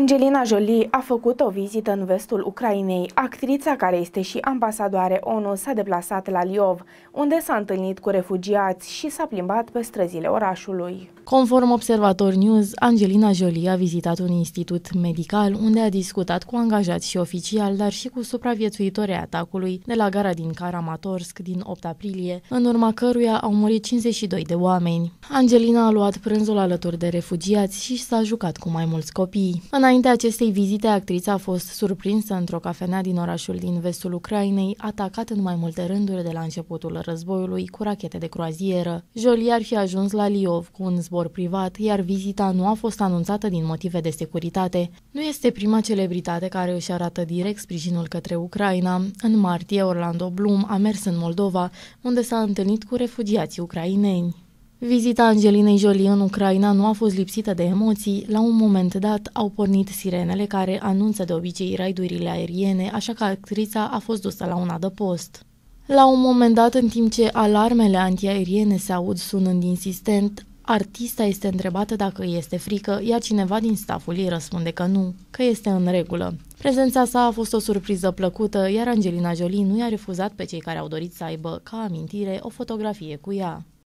Angelina Jolie a făcut o vizită în vestul Ucrainei. Actrița, care este și ambasadoare ONU, s-a deplasat la Liov, unde s-a întâlnit cu refugiați și s-a plimbat pe străzile orașului. Conform Observator News, Angelina Jolie a vizitat un institut medical unde a discutat cu angajați și oficiali, dar și cu supraviețuitorii atacului de la gara din Karamatorsk din 8 aprilie, în urma căruia au murit 52 de oameni. Angelina a luat prânzul alături de refugiați și s-a jucat cu mai mulți copii. Înaintea acestei vizite, actrița a fost surprinsă într-o cafenea din orașul din vestul Ucrainei, atacat în mai multe rânduri de la începutul războiului cu rachete de croazieră. Jolie ar fi ajuns la Liov cu un zbor privat, iar vizita nu a fost anunțată din motive de securitate. Nu este prima celebritate care își arată direct sprijinul către Ucraina. În martie, Orlando Bloom a mers în Moldova, unde s-a întâlnit cu refugiații ucraineni. Vizita Angelinei Jolie în Ucraina nu a fost lipsită de emoții. La un moment dat au pornit sirenele care anunță de obicei raidurile aeriene, așa că actrița a fost dusă la un adăpost. La un moment dat, în timp ce alarmele antiaeriene se aud sunând insistent, artista este întrebată dacă este frică, iar cineva din staful ei răspunde că nu, că este în regulă. Prezența sa a fost o surpriză plăcută, iar Angelina Jolie nu i-a refuzat pe cei care au dorit să aibă, ca amintire, o fotografie cu ea.